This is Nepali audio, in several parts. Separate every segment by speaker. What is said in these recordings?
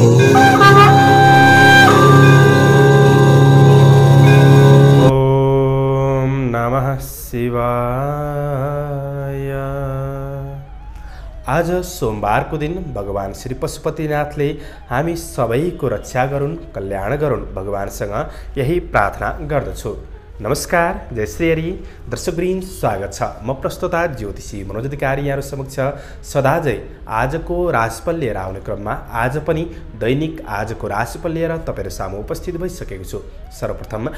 Speaker 1: ॐ नमः शिवाय आज सोमबारको दिन भगवान् श्री पशुपतिनाथले हामी सबैको रक्षा गरून् कल्याण गरून् भगवान्सँग यही प्रार्थना गर्दछु नमस्कार जय श्री हरि दर्शकवृन्द स्वागत छ म प्रस्तुता ज्योतिषी मनोज अधिकारी यहाँहरू समक्ष सदाझै आजको राशिफल लिएर आउने क्रममा आज पनि दैनिक आजको राशिफल लिएर तपाईँहरू सामु उपस्थित भइसकेको छु सर्वप्रथम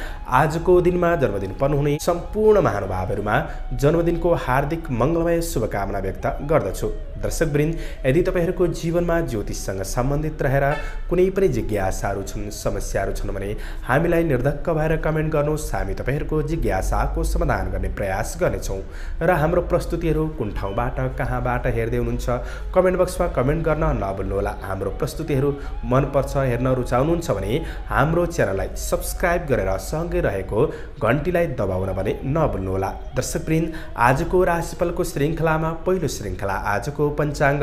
Speaker 1: आजको दिनमा जन्मदिन पर्नुहुने सम्पूर्ण महानुभावहरूमा जन्मदिनको हार्दिक मङ्गलमय शुभकामना व्यक्त गर्दछु दर्शकवृन्द यदि तपाईँहरूको जीवनमा ज्योतिषसँग सम्बन्धित रहेर कुनै पनि जिज्ञासाहरू छन् समस्याहरू छन् भने हामीलाई निर्धक्क भएर कमेन्ट गर्नुहोस् हामी तपाईँ तपाईँहरूको जिज्ञासाको समाधान गर्ने प्रयास गर्नेछौँ र हाम्रो प्रस्तुतिहरू कुन ठाउँबाट कहाँबाट हेर्दै हुनुहुन्छ कमेन्ट बक्समा कमेन्ट गर्न नभुल्नुहोला हाम्रो प्रस्तुतिहरू मनपर्छ हेर्न रुचाउनुहुन्छ भने हाम्रो च्यानललाई सब्सक्राइब गरेर सँगै रहेको घन्टीलाई दबाउन भने नभुल्नुहोला दर्शकवृन्द आजको राशिफलको श्रृङ्खलामा पहिलो श्रृङ्खला आजको पञ्चाङ्ग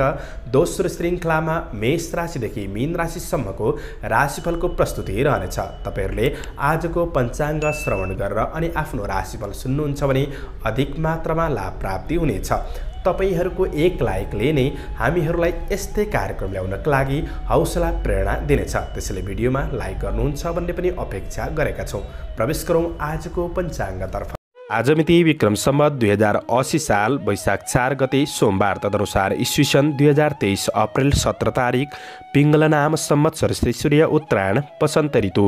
Speaker 1: दोस्रो श्रृङ्खलामा मेष राशिदेखि मीन राशिसम्मको राशिफलको प्रस्तुति रहनेछ तपाईँहरूले आजको पञ्चाङ्ग श्रवण गरेर र अनि आफ्नो राशिफल सुन्नुहुन्छ भने अधिक मात्रामा लाभ प्राप्ति हुनेछ तपाईँहरूको एक लाइकले नै हामीहरूलाई यस्तै कार्यक्रम ल्याउनका लागि हौसला प्रेरणा दिनेछ त्यसैले भिडियोमा लाइक गर्नुहुन्छ भन्ने पनि अपेक्षा गरेका छौँ प्रवेश गरौँ आजको पञ्चाङ्गतर्फ आज मिति विक्रम सम्बत दुई हजार असी साल वैशाख चार गते सोमबार तदनुसार इस्वी सन् दुई हजार तेइस अप्रेल सत्र तारिक पिङ्गलनाम सम्मत सरस्वती सूर्य उत्तरायण वसन्त ऋतु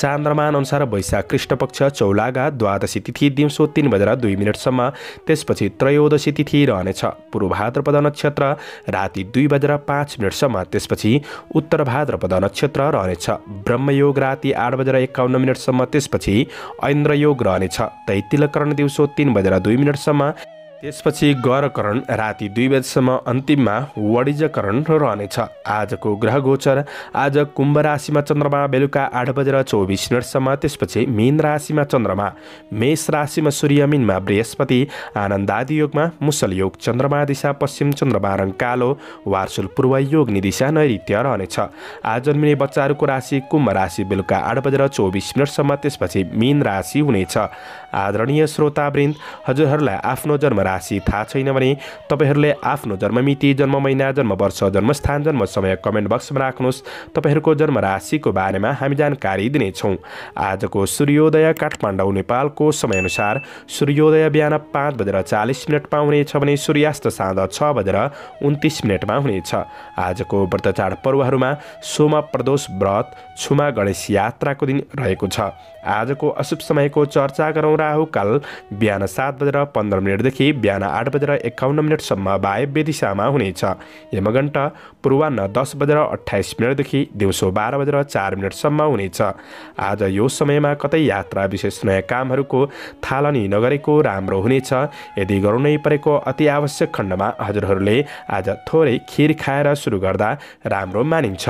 Speaker 1: चान्द्रमान अनुसार वैशाख कृष्णपक्ष चौलागा द्वादशी तिथि दिउँसो तिन बजेर दुई मिनटसम्म त्यसपछि त्रयोदशी तिथि रहनेछ पूर्व भाद्रपद नक्षत्र राति दुई बजेर पाँच मिनटसम्म त्यसपछि उत्तर भाद्रपद नक्षत्र रहनेछ ब्रह्मयोग राति आठ बजेर एकाउन्न मिनटसम्म त्यसपछि ऐन्द्रयोग रहनेछ तैतिलक प्रकरण दिउँसो तिन बजेर दुई मिनटसम्म त्यसपछि गरकरण राति दुई बजीसम्म अन्तिममा वडिजकरण रहनेछ आजको ग्रह गोचर आज कुम्भ राशिमा चन्द्रमा बेलुका आठ बजेर चौबिस मिनटसम्म त्यसपछि मीन राशिमा चन्द्रमा मेष राशिमा सूर्य मिनमा बृहस्पति आनन्दादि योगमा मुसल योग चन्द्रमा दिशा पश्चिम चन्द्रमा रङ कालो वार्सुल पूर्व योग निदिशा नैत्य रहनेछ आज जन्मिने बच्चाहरूको राशि कुम्भ राशि बेलुका आठ बजेर चौबिस मिनटसम्म त्यसपछि मीन राशि हुनेछ आदरणीय श्रोतावृन्द हजुरहरूलाई आफ्नो जन्म राशि थाहा छैन भने तपाईँहरूले आफ्नो जन्म मिति जन्म महिना जन्म वर्ष जन्मस्थान जन्म समय कमेन्ट बक्समा राख्नुहोस् तपाईँहरूको जन्म राशिको बारेमा हामी जानकारी दिनेछौँ आजको सूर्योदय काठमाडौँ नेपालको समयअनुसार सूर्योदय बिहान पाँच बजेर चालिस मिनट पाउनेछ भने सूर्यास्त साँझ छ बजेर उन्तिस मिनटमा हुनेछ आजको व्रत चाड पर्वहरूमा सोमा प्रदोष व्रत छुमा गणेश यात्राको दिन रहेको छ आजको अशुभ समयको चर्चा गरौँ राहुकाल बिहान सात बजेर पन्ध्र मिनटदेखि बिहान आठ बजेर एकाउन्न मिनटसम्म वायव्य दिशामा हुनेछ हेमगण्ट पूर्वान्न दस बजेर अठाइस मिनटदेखि दिउँसो बाह्र बजेर चार मिनटसम्म हुनेछ आज यो समयमा कतै यात्रा विशेष नयाँ कामहरूको थालनी नगरेको राम्रो हुनेछ यदि गराउनै परेको अति आवश्यक खण्डमा हजुरहरूले आज थोरै खिर खाएर सुरु गर्दा राम्रो मानिन्छ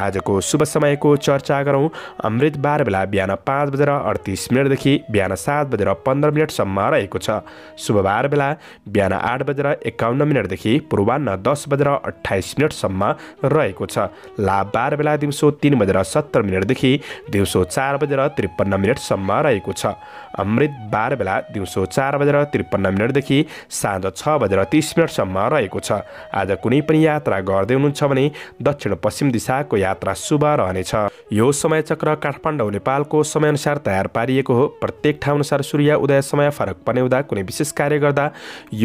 Speaker 1: आजको शुभ समयको चर्चा गरौँ अमृत बार बेला बिहान पाँच बजेर अडतिस मिनटदेखि बिहान सात बजेर पन्ध्र मिनटसम्म रहेको छ शुभबार बेला बिहान आठ बजेर एकाउन्न मिनटदेखि पूर्वान्न दस बजेर अठाइस मिनटसम्म बजेसम्म रहेको छ लाभ बाह्र बेला दिउँसो तिन बजेर सत्तर मिनटदेखि दिउँसो चार बजेर त्रिपन्न मिनटसम्म रहेको छ अमृत बाह्र बेला दिउँसो चार बजेर त्रिपन्न मिनटदेखि साँझ छ बजेर तिस मिनटसम्म रहेको छ आज कुनै पनि यात्रा गर्दै हुनुहुन्छ भने दक्षिण पश्चिम दिशाको यात्रा शुभ रहनेछ यो समय चक्र काठमाडौँ नेपालको समयअनुसार तयार पारिएको हो प्रत्येक ठाउँअनुसार सूर्य उदय समय फरक पर्ने हुँदा कुनै विशेष कार्य गर्दा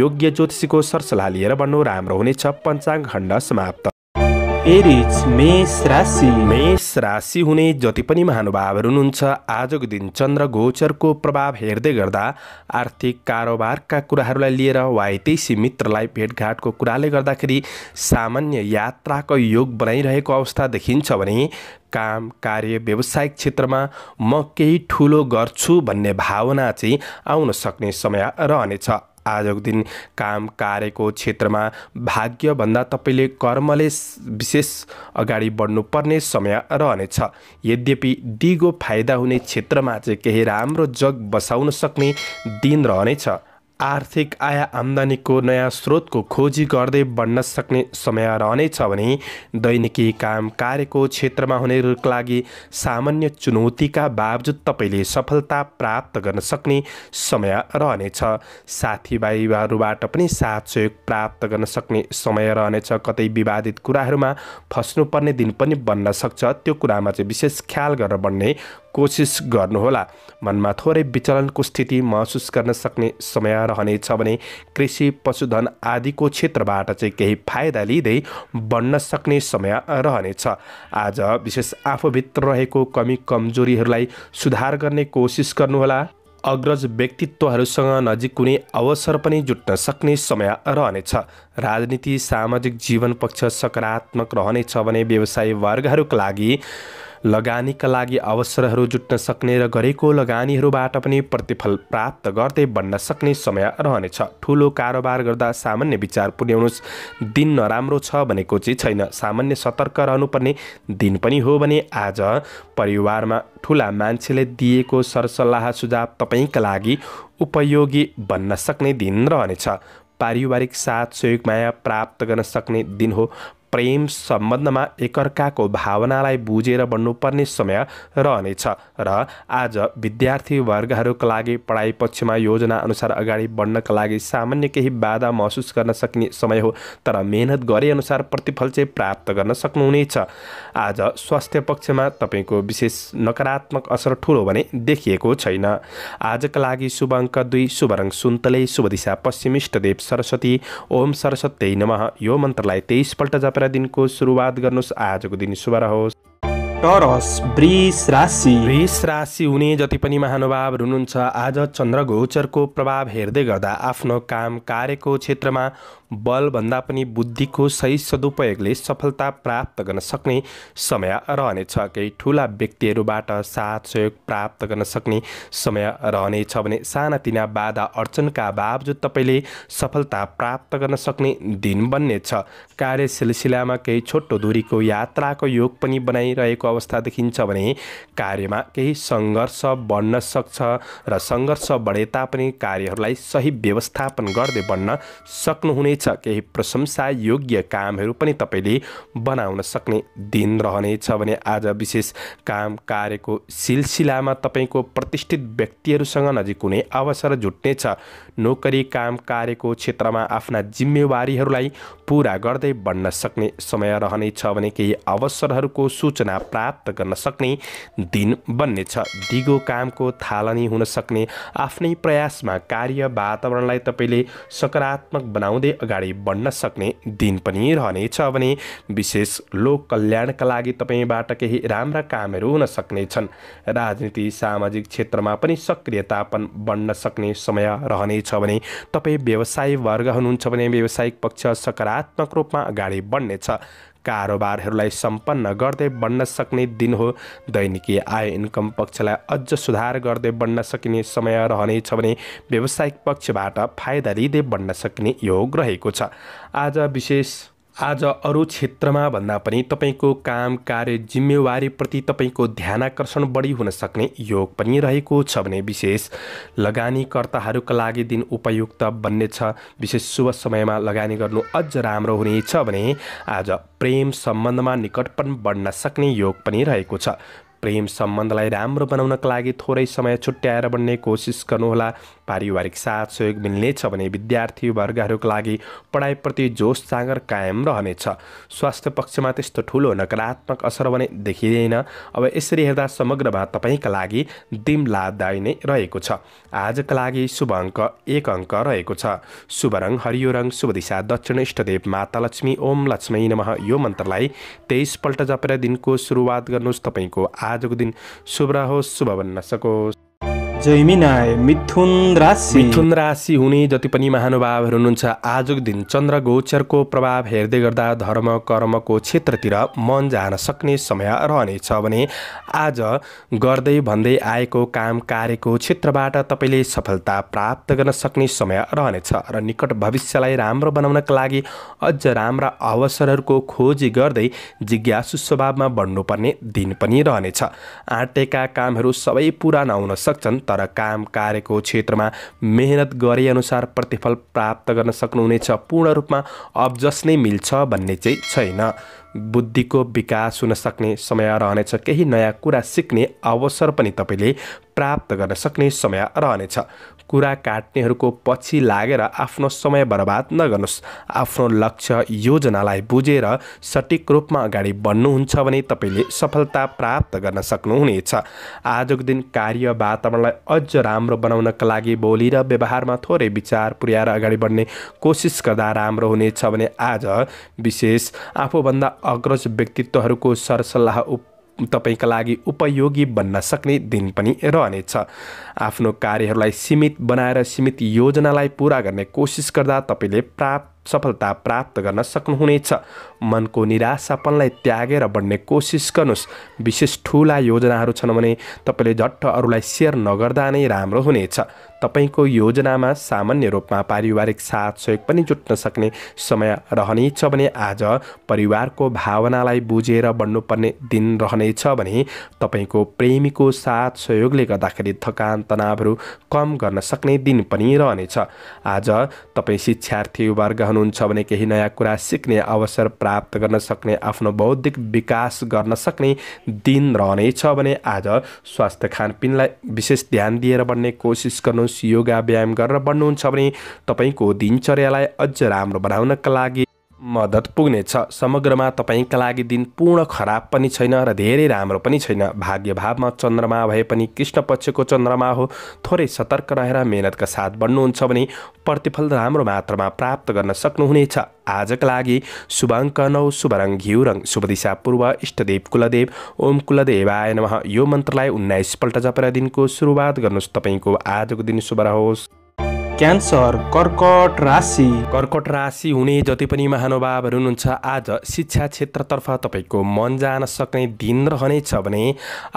Speaker 1: योग्य ज्योतिषीको सरसल्लाह लिएर बन्नु राम्रो हुनेछ पञ्चाङ्ग खण्ड समाप्त एरिज मेष राशि मेष राशि हुने जति पनि महानुभावहरू हुनुहुन्छ आजको दिन चन्द्र गोचरको प्रभाव हेर्दै गर्दा आर्थिक कारोबारका कुराहरूलाई लिएर वा यतैसी मित्रलाई भेटघाटको कुराले गर्दाखेरि सामान्य यात्राको योग बनाइरहेको अवस्था देखिन्छ भने काम कार्य व्यवसायिक क्षेत्रमा म केही ठुलो गर्छु भन्ने भावना चाहिँ आउन सक्ने समय रहनेछ आजको दिन काम कार्यको क्षेत्रमा भाग्यभन्दा तपाईँले कर्मले विशेष अगाडि बढ्नुपर्ने समय रहनेछ यद्यपि दिगो फाइदा हुने क्षेत्रमा चाहिँ केही राम्रो जग बसाउन सक्ने दिन रहनेछ आर्थिक आय आम्दानीको नयाँ स्रोतको खोजी गर्दै बढ्न सक्ने समय रहनेछ भने दैनिकी काम कार्यको क्षेत्रमा हुनेहरूको लागि सामान्य चुनौतीका बावजुद तपाईँले सफलता प्राप्त गर्न सक्ने समय रहनेछ साथीभाइहरूबाट पनि साथ सहयोग प्राप्त गर्न सक्ने समय रहनेछ कतै विवादित कुराहरूमा फस्नुपर्ने दिन पनि बन्न सक्छ त्यो कुरामा चाहिँ विशेष ख्याल गरेर बन्ने कोसिस गर्नुहोला मनमा थोरै विचलनको स्थिति महसुस गर्न सक्ने समय रहनेछ भने कृषि पशुधन आदिको क्षेत्रबाट चाहिँ केही फाइदा लिँदै बढ्न सक्ने समय रहनेछ आज विशेष आफूभित्र रहेको कमी कमजोरीहरूलाई सुधार गर्ने कोसिस गर्नुहोला अग्रज व्यक्तित्वहरूसँग नजिक कुनै अवसर पनि जुट्न सक्ने समय रहनेछ राजनीति सामाजिक जीवन पक्ष सकारात्मक रहनेछ भने व्यवसाय वर्गहरूका लागि लगानीका लागि अवसरहरू जुट्न सक्ने र गरेको लगानीहरूबाट पनि प्रतिफल प्राप्त गर्दै बन्न सक्ने समय रहनेछ ठुलो कारोबार गर्दा सामान्य विचार पुर्याउनुहोस् दिन नराम्रो छ भनेको चाहिँ छैन सामान्य सतर्क रहनुपर्ने दिन पनि हो भने आज परिवारमा ठुला मान्छेले दिएको सरसल्लाह सुझाव तपाईँका लागि उपयोगी बन्न सक्ने दिन रहनेछ पारिवारिक साथ सहयोग माया प्राप्त गर्न सक्ने दिन हो प्रेम सम्बन्धमा एकअर्काको भावनालाई बुझेर बन्नुपर्ने समय रहनेछ र आज विद्यार्थी वर्गहरूको लागि पढाइ पक्षमा योजना अनुसार अगाडि बढ्नका लागि सामान्य केही बाधा महसुस गर्न सक्ने समय हो तर मेहनत गरे अनुसार प्रतिफल चाहिँ प्राप्त गर्न सक्नुहुनेछ आज स्वास्थ्य पक्षमा तपाईँको विशेष नकारात्मक असर ठुलो भने देखिएको छैन आजका लागि शुभ अङ्क दुई शुभ रङ सुन्तले शुभ दिशा देव सरस्वती ओम सरस्वती नमः यो मन्त्रलाई तेइसपल्ट जपेर यात्रा दिनको सुरुवात गर्नुहोस् आजको दिन शुभ रहोस् टरस वृष राशि वृष राशि हुने जति पनि महानुभाव हुनुहुन्छ आज चन्द्र गोचरको प्रभाव हेर्दै गर्दा आफ्नो काम कार्यको क्षेत्रमा बलभन्दा पनि बुद्धिको सही सदुपयोगले सफलता प्राप्त गर्न सक्ने समय रहनेछ केही ठुला व्यक्तिहरूबाट साथ सहयोग प्राप्त गर्न सक्ने समय रहनेछ भने सानातिना बाधा अडचनका बावजुद तपाईँले सफलता प्राप्त गर्न सक्ने दिन बन्नेछ कार्य सिलसिलामा केही छोटो दूरीको यात्राको योग पनि बनाइरहेको अवस्था देखिन्छ भने कार्यमा केही सङ्घर्ष बढ्न सक्छ र सङ्घर्ष बढे तापनि कार्यहरूलाई सही व्यवस्थापन गर्दै बढ्न सक्नुहुनेछ छ केही प्रशंसा योग्य कामहरू पनि तपाईँले बनाउन सक्ने दिन रहनेछ भने आज विशेष काम कार्यको सिलसिलामा तपाईँको प्रतिष्ठित व्यक्तिहरूसँग नजिक हुने अवसर जुट्नेछ नोकरी काम कार्यको क्षेत्रमा आफ्ना जिम्मेवारीहरूलाई पुरा गर्दै बढ्न सक्ने समय रहनेछ भने केही अवसरहरूको सूचना प्राप्त गर्न सक्ने दिन बन्नेछ दिगो कामको थालनी हुन सक्ने आफ्नै प्रयासमा कार्य वातावरणलाई तपाईँले सकारात्मक बनाउँदै अगाडि बढ्न सक्ने दिन पनि रहनेछ भने विशेष लोक कल्याणका लागि तपाईँबाट केही राम्रा कामहरू हुन सक्नेछन् राजनीति सामाजिक क्षेत्रमा पनि सक्रियतापन बढ्न सक्ने समय रहने छ भने तपाईँ व्यवसाय वर्ग हुनुहुन्छ भने व्यवसायिक पक्ष सकारात्मक रूपमा अगाडि बढ्नेछ कारोबारहरूलाई सम्पन्न गर्दै बन्न सक्ने दिन हो दैनिकी आय इन्कम पक्षलाई अझ सुधार गर्दै बन्न सकिने समय रहनेछ भने व्यवसायिक पक्षबाट फाइदा लिँदै बन्न सकिने योग रहेको छ आज विशेष आज अरू क्षेत्रमा भन्दा पनि तपाईँको काम कार्य जिम्मेवारीप्रति तपाईँको ध्यानाकर्षण बढी हुन सक्ने योग पनि रहेको छ भने विशेष लगानीकर्ताहरूका लागि दिन उपयुक्त बन्नेछ विशेष शुभ समयमा लगानी गर्नु अझ राम्रो हुनेछ भने आज प्रेम सम्बन्धमा निकटपन बढ्न सक्ने योग पनि रहेको छ प्रेम सम्बन्धलाई राम्रो बनाउनका लागि थोरै समय छुट्याएर बन्ने कोसिस गर्नुहोला पारिवारिक साथ सहयोग मिल्नेछ भने विद्यार्थी वर्गहरूको लागि पढाइप्रति जोस जाँगर कायम रहनेछ स्वास्थ्य पक्षमा त्यस्तो ठुलो नकारात्मक असर भने देखिँदैन अब यसरी हेर्दा समग्रमा तपाईँका लागि दिम लाभदायी नै रहेको छ आजका लागि शुभ अङ्क एक अङ्क रहेको छ शुभ रङ हरियो रङ शुभ दिशा दक्षिण इष्टदेव माता लक्ष्मी ओम लक्ष्मी नमः यो मन्त्रलाई तेइसपल्ट जपेर दिनको सुरुवात गर्नुहोस् तपाईँको आ आजको दिन शुभ रहोस् शुभ बन्न सकोस् मिथुन राशि मिथुन राशि हुने जति पनि महानुभावहरू हुनुहुन्छ आजको दिन चन्द्र गोचरको प्रभाव हेर्दै गर्दा धर्म कर्मको क्षेत्रतिर मन जान सक्ने समय रहनेछ भने आज गर्दै भन्दै आएको काम कार्यको क्षेत्रबाट तपाईँले सफलता प्राप्त गर्न सक्ने समय रहनेछ र निकट भविष्यलाई राम्रो बनाउनका लागि अझ राम्रा अवसरहरूको खोजी गर्दै जिज्ञासु स्वभावमा बढ्नुपर्ने दिन पनि रहनेछ आँटेका कामहरू सबै पुरा नहुन सक्छन् तर काम कार्यको क्षेत्रमा मेहनत गरे अनुसार प्रतिफल प्राप्त गर्न सक्नुहुनेछ पूर्ण रूपमा अब्जस नै मिल्छ भन्ने चाहिँ छैन बुद्धिको विकास हुन सक्ने समय रहनेछ केही नयाँ कुरा सिक्ने अवसर पनि तपाईँले प्राप्त गर्न सक्ने समय रहनेछ कुरा काट्नेहरूको पछि लागेर आफ्नो समय बर्बाद नगर्नुहोस् आफ्नो लक्ष्य योजनालाई बुझेर सठिक रूपमा अगाडि बढ्नुहुन्छ भने तपाईँले सफलता प्राप्त गर्न सक्नुहुनेछ आजको दिन कार्य वातावरणलाई अझ राम्रो बनाउनका लागि बोली र व्यवहारमा थोरै विचार पुर्याएर अगाडि बढ्ने कोसिस गर्दा राम्रो हुनेछ भने आज विशेष आफूभन्दा अग्रज व्यक्तित्वहरूको सरसल्लाह उप तपाईँका लागि उपयोगी बन्न सक्ने दिन पनि रहनेछ आफ्नो कार्यहरूलाई सीमित बनाएर सीमित योजनालाई पुरा गर्ने कोसिस गर्दा तपाईँले प्राप्त सफलता प्राप्त गर्न सक्नुहुनेछ मनको निराशापनलाई त्यागेर बढ्ने कोसिस गर्नुहोस् विशेष ठुला योजनाहरू छन् भने तपाईँले झट्ट अरूलाई सेयर नगर्दा नै राम्रो हुनेछ तपाईँको योजनामा सामान्य रूपमा पारिवारिक साथ सहयोग पनि जुट्न सक्ने समय रहनेछ भने आज परिवारको भावनालाई बुझेर बढ्नुपर्ने दिन रहनेछ भने तपाईँको प्रेमीको साथ सहयोगले गर्दाखेरि थकान तनावहरू कम गर्न सक्ने दिन पनि रहनेछ आज तपाईँ शिक्षार्थी वर्ग हुनुहुन्छ भने केही नयाँ कुरा सिक्ने अवसर प्राप्त गर्न सक्ने आफ्नो बौद्धिक विकास गर्न सक्ने दिन रहनेछ भने आज स्वास्थ्य खानपिनलाई विशेष ध्यान दिएर बढ्ने कोसिस गर्नुहोस् योगा व्यायाम गरेर बढ्नुहुन्छ भने तपाईँको दिनचर्यालाई अझ राम्रो बनाउनका लागि मद्दत पुग्नेछ समग्रमा तपाईँका लागि दिन पूर्ण खराब पनि छैन र धेरै राम्रो पनि छैन भाग्य भावमा चन्द्रमा भए पनि कृष्ण पक्षको चन्द्रमा हो थोरै सतर्क रहेर मेहनतका साथ बढ्नुहुन्छ भने प्रतिफल राम्रो मात्रामा प्राप्त गर्न सक्नुहुनेछ आजका लागि शुभ अङ्क नौ शुभ रङ घिउ रङ शुभ दिशा पूर्व इष्टदेव कुलदेव ओम कुलदेवाय नमः यो मन्त्रलाई उन्नाइसपल्ट जपेर दिनको सुरुवात गर्नुहोस् तपाईँको आजको दिन शुभ रहोस् क्यान्सर कर्कट राशि कर्कट राशि हुने जति पनि महानुभावहरू हुनुहुन्छ आज शिक्षा क्षेत्रतर्फ तपाईँको मन जान सक्ने दिन रहनेछ भने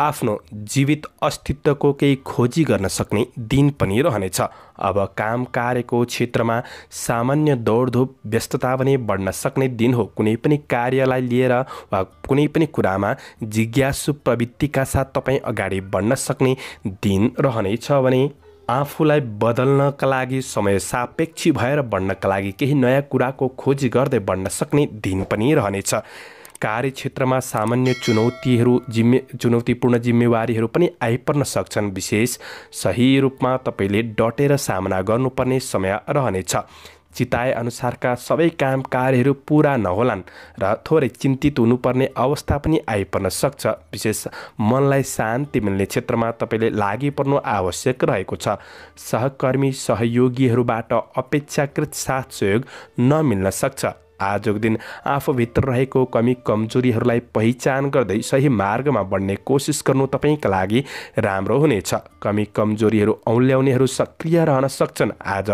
Speaker 1: आफ्नो जीवित अस्तित्वको केही खोजी गर्न सक्ने दिन पनि रहनेछ अब काम कार्यको क्षेत्रमा सामान्य दौडधुप व्यस्तता पनि बढ्न सक्ने दिन हो कुनै पनि कार्यलाई लिएर वा कुनै पनि कुरामा जिज्ञासु प्रवृत्तिका साथ तपाईँ अगाडि बढ्न सक्ने दिन रहनेछ भने आफूलाई बदल्नका लागि समय सापेक्षी भएर बढ्नका लागि केही नयाँ कुराको खोजी गर्दै बढ्न सक्ने दिन पनि रहनेछ कार्यक्षेत्रमा सामान्य चुनौतीहरू जिम्मे चुनौतीपूर्ण जिम्मेवारीहरू पनि आइपर्न सक्छन् विशेष सही रूपमा तपाईँले डटेर सामना गर्नुपर्ने समय रहनेछ चिताए अनुसारका सबै काम कार्यहरू पुरा नहोलान् र थोरै चिन्तित हुनुपर्ने अवस्था पनि आइपर्न सक्छ विशेष मनलाई शान्ति मिल्ने क्षेत्रमा तपाईँले लागि पर्नु आवश्यक रहेको छ सहकर्मी सहयोगीहरूबाट अपेक्षाकृत साथ सहयोग नमिल्न सक्छ आजको दिन आफूभित्र रहेको कमी कमजोरीहरूलाई पहिचान गर्दै सही मार्गमा बढ्ने कोसिस गर्नु तपाईँका लागि राम्रो हुनेछ कमी कमजोरीहरू औल्याउनेहरू सक्रिय रहन सक्छन् आज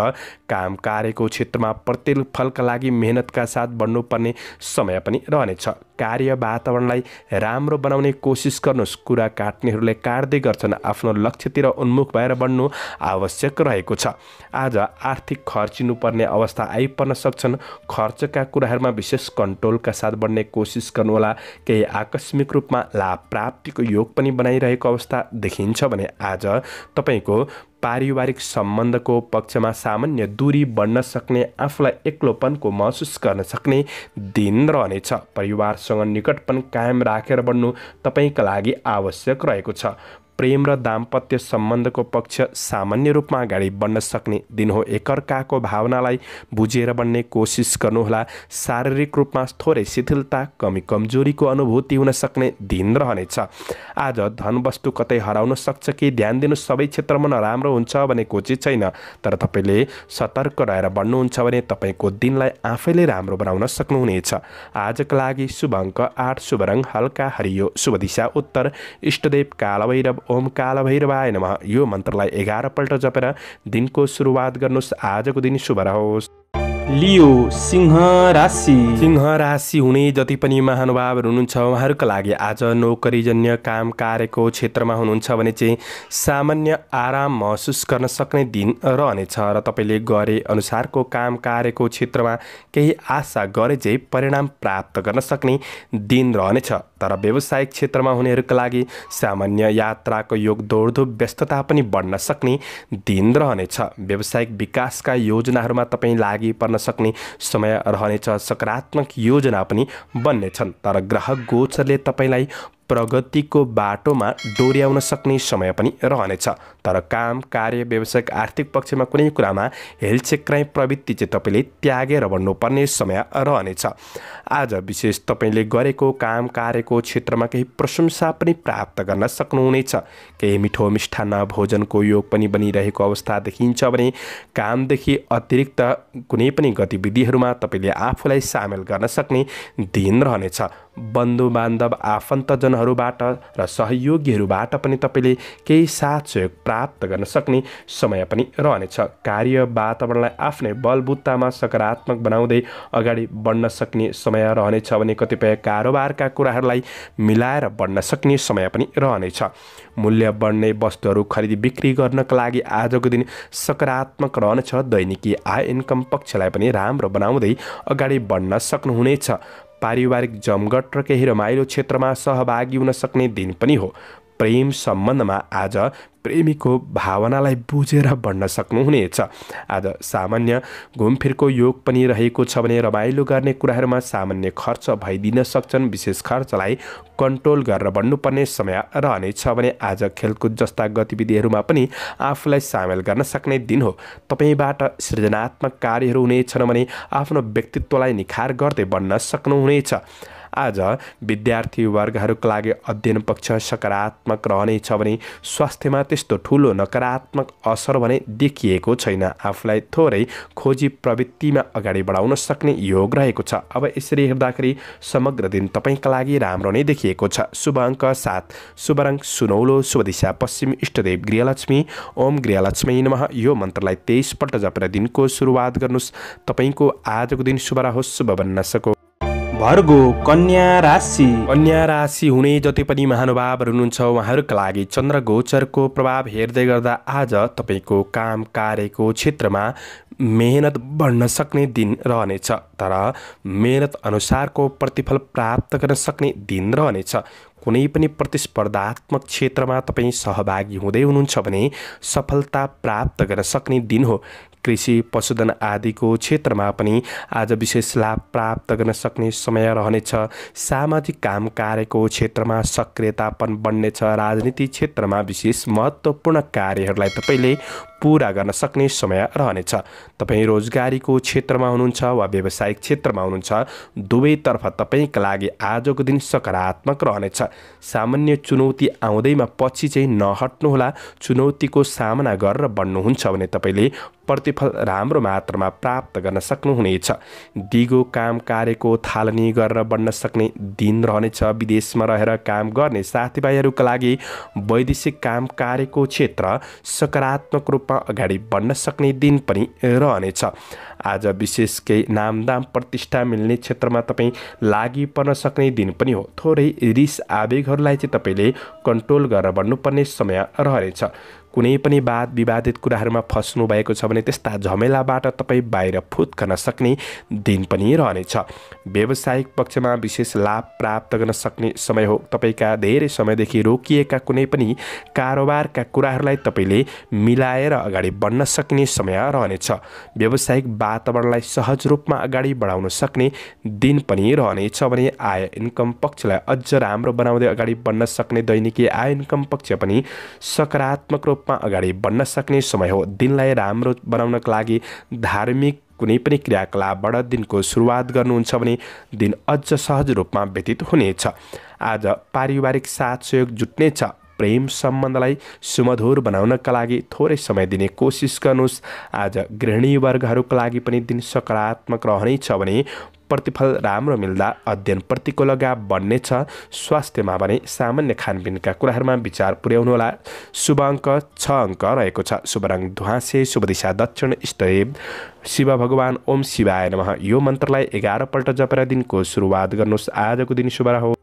Speaker 1: काम कार्यको क्षेत्रमा प्रतिफलका लागि मेहनतका साथ बढ्नुपर्ने समय पनि रहनेछ कार्य वातावरणलाई राम्रो बनाउने कोसिस गर्नुहोस् कुरा काट्नेहरूले काट्दै गर्छन् आफ्नो लक्ष्यतिर उन्मुख भएर बढ्नु आवश्यक रहेको छ आज आर्थिक खर्चिनुपर्ने अवस्था आइपर्न सक्छन् खर्चका कुराहरूमा विशेष कन्ट्रोलका साथ बढ्ने कोसिस गर्नुहोला केही आकस्मिक रूपमा लाभ प्राप्तिको योग पनि बनाइरहेको अवस्था देखिन्छ भने आज तपाईँको पारिवारिक सम्बन्धको पक्षमा सामान्य दूरी बढ्न सक्ने आफूलाई एक्लोपनको महसुस गर्न सक्ने दिन रहनेछ परिवारसँग निकटपन कायम राखेर बढ्नु तपाईँका लागि आवश्यक रहेको छ प्रेम र दाम्पत्य सम्बन्धको पक्ष सामान्य रूपमा अगाडि बढ्न सक्ने दिन हो एकअर्काको भावनालाई बुझेर बन्ने कोसिस गर्नुहोला शारीरिक रूपमा थोरै शिथिलता कमी कमजोरीको अनुभूति हुन सक्ने दिन रहनेछ आज धन वस्तु कतै हराउन सक्छ कि ध्यान दिनु सबै क्षेत्रमा नराम्रो हुन्छ भने कोचित छैन तर तपाईँले सतर्क रहेर बढ्नुहुन्छ भने तपाईँको दिनलाई आफैले राम्रो बनाउन सक्नुहुनेछ आजका लागि शुभ अङ्क आठ शुभ रङ हल्का हरियो शुभ दिशा उत्तर इष्टदेव कालभैरव ओम काल भैरवाय नम यो मन्त्रलाई एघारपल्ट जपेर दिनको सुरुवात गर्नुहोस् आजको दिन शुभ रहोस् लियो सिंह राशि सिंह राशि हुने जति पनि महानुभावहरू हुनुहुन्छ उहाँहरूका लागि आज नोकरीजन्य काम कार्यको क्षेत्रमा हुनुहुन्छ भने चाहिँ सामान्य आराम महसुस गर्न सक्ने दिन रहनेछ र तपाईँले गरे अनुसारको काम कार्यको क्षेत्रमा केही आशा गरे चाहिँ परिणाम प्राप्त गर्न सक्ने दिन रहनेछ तर व्यवसायिक क्षेत्रमा हुनेहरूका लागि सामान्य यात्राको योग दौडधुप व्यस्तता पनि बढ्न सक्ने दिन रहनेछ व्यावसायिक विकासका योजनाहरूमा तपाईँ लागि पर्न सक्ने समय रहनेछ सकारात्मक योजना पनि बन्नेछन् तर ग्राहक गोचरले तपाईँलाई प्रगतिको बाटोमा डोर्याउन सक्ने समय पनि रहनेछ तर काम कार्य व्यवसायिक आर्थिक पक्षमा कुनै कुरामा हेलचेक्राइ प्रवृत्ति चाहिँ तपाईँले त्यागेर भन्नुपर्ने समय रहनेछ आज विशेष तपाईँले गरेको काम कार्यको क्षेत्रमा केही प्रशंसा पनि प्राप्त गर्न सक्नुहुनेछ केही मिठो मिष्ठान्न भोजनको योग पनि बनिरहेको अवस्था देखिन्छ भने कामदेखि अतिरिक्त कुनै पनि गतिविधिहरूमा तपाईँले आफूलाई सामेल गर्न सक्ने दिन रहनेछ बन्धु बान्धव आफन्तजनहरूबाट र सहयोगीहरूबाट पनि तपाईँले केही साथ सहयोग प्राप्त गर्न सक्ने समय पनि रहनेछ कार्य वातावरणलाई आफ्नै बलबुत्तामा सकारात्मक बनाउँदै अगाडि बढ्न सक्ने समय रहनेछ भने कतिपय कारोबारका कुराहरूलाई मिलाएर बढ्न सक्ने समय पनि रहनेछ मूल्य बढ्ने वस्तुहरू खरिद बिक्री गर्नका लागि आजको दिन सकारात्मक रहनेछ दैनिकी आय इन्कम पक्षलाई पनि राम्रो बनाउँदै अगाडि बढ्न सक्नुहुनेछ पारिवारिक जमघट र केही रमाइलो क्षेत्रमा सहभागी हुन सक्ने दिन पनि हो प्रेम सम्बन्धमा आज प्रेमीको भावनालाई बुझेर बढ्न सक्नुहुनेछ आज सामान्य घुमफिरको योग पनि रहेको छ भने रमाइलो गर्ने कुराहरूमा सामान्य खर्च भइदिन सक्छन् विशेष खर्चलाई कन्ट्रोल गरेर बढ्नुपर्ने समय रहनेछ भने आज खेलकुद जस्ता गतिविधिहरूमा पनि आफूलाई सामेल गर्न सक्ने दिन हो तपाईँबाट सृजनात्मक कार्यहरू हुनेछन् भने आफ्नो व्यक्तित्वलाई निखार गर्दै बन्न सक्नुहुनेछ आज विद्यार्थीवर्गहरूका लागि अध्ययन पक्ष सकारात्मक रहनेछ भने स्वास्थ्यमा त्यस्तो ठुलो नकारात्मक असर भने देखिएको छैन आफूलाई थोरै खोजी प्रवृत्तिमा अगाडि बढाउन सक्ने योग रहेको छ अब यसरी हेर्दाखेरि समग्र दिन तपाईँका लागि राम्रो नै देखिएको छ शुभ अङ्क सात शुभ रङ सुनौलो शुभ दिशा पश्चिम इष्टदेव गृहलक्ष्मी ओम गृहलक्ष्मी नम यो मन्त्रलाई तेइसपल्ट जपेर दिनको सुरुवात गर्नुहोस् तपाईँको आजको दिन शुभ रहोस् शुभ बन्न सको भर्गो कन्या राशि कन्या राशि हुने जति पनि महानुभावहरू हुनुहुन्छ उहाँहरूका लागि चन्द्र गोचरको प्रभाव हेर्दै गर्दा आज तपाईँको काम कार्यको क्षेत्रमा मेहनत बढ्न सक्ने दिन रहनेछ तर मेहनत अनुसारको प्रतिफल प्राप्त गर्न सक्ने दिन रहनेछ कुनै पनि प्रतिस्पर्धात्मक क्षेत्रमा तपाईँ सहभागी हुँदै हुनुहुन्छ भने सफलता प्राप्त गर्न सक्ने दिन हो कृषि पशुधन आदिको क्षेत्रमा पनि आज विशेष लाभ प्राप्त गर्न सक्ने समय रहनेछ सामाजिक काम कार्यको क्षेत्रमा सक्रियतापन बन्नेछ राजनीति क्षेत्रमा विशेष महत्त्वपूर्ण कार्यहरूलाई तपाईँले पुरा गर्न सक्ने समय रहनेछ तपाईँ रोजगारीको क्षेत्रमा हुनुहुन्छ वा व्यवसायिक क्षेत्रमा हुनुहुन्छ दुवैतर्फ तपाईँका लागि आजको दिन सकारात्मक रहनेछ सामान्य चुनौती आउँदैमा पछि चाहिँ नहट्नुहोला चुनौतीको सामना गरेर बढ्नुहुन्छ भने तपाईँले प्रतिफल राम्रो मात्रामा प्राप्त गर्न सक्नुहुनेछ दिगो काम कार्यको थालनी गरेर बढ्न सक्ने दिन रहनेछ विदेशमा रहेर काम गर्ने साथीभाइहरूका लागि वैदेशिक काम कार्यको क्षेत्र सकारात्मक रूपमा रूपमा अगाडि बढ्न सक्ने दिन पनि रहनेछ आज विशेष केही नामदाम प्रतिष्ठा मिल्ने क्षेत्रमा तपाईँ लागि पर्न सक्ने दिन पनि हो थोरै रिस आवेगहरूलाई चाहिँ तपाईँले कन्ट्रोल गरेर बढ्नुपर्ने समय रहनेछ कुनै पनि वाद विवादित कुराहरूमा फस्नु भएको छ भने त्यस्ता झमेलाबाट तपाईँ बाहिर फुत्कन सक्ने दिन पनि रहनेछ व्यावसायिक पक्षमा विशेष लाभ प्राप्त गर्न सक्ने समय हो तपाईँका धेरै समयदेखि रोकिएका कुनै पनि कारोबारका कुराहरूलाई तपाईँले मिलाएर अगाडि बढ्न सक्ने समय रहनेछ व्यावसायिक वातावरणलाई सहज रूपमा अगाडि बढाउन सक्ने दिन पनि रहनेछ भने आय इन्कम पक्षलाई अझ राम्रो बनाउँदै अगाडि बढ्न सक्ने दैनिकी आय इन्कम पक्ष पनि सकारात्मक रूप रूपमा अगाडि बढ्न सक्ने समय हो दिनलाई राम्रो बनाउनका लागि धार्मिक कुनै पनि क्रियाकलापबाट दिनको सुरुवात गर्नुहुन्छ भने दिन अझ सहज रूपमा व्यतीत हुनेछ आज पारिवारिक साथ सहयोग जुट्नेछ प्रेम सम्बन्धलाई सुमधुर बनाउनका लागि थोरै समय दिने कोसिस गर्नुहोस् आज गृहिणी वर्गहरूको लागि पनि दिन सकारात्मक रहनेछ भने प्रतिफल राम्रो मिल्दा अध्ययनप्रतिको लगाव बन्नेछ छ स्वास्थ्यमा भने सामान्य खानपिनका कुराहरूमा विचार पुर्याउनुहोला शुभ अङ्क छ अङ्क रहेको छ शुभ रङ धुवासे शुभ दिशा दक्षिण इष्टदेव शिव भगवान् ओम शिवाय नमः यो मन्त्रलाई एघारपल्ट जपेर दिनको सुरुवात गर्नुहोस् आजको दिन शुभ रहोस्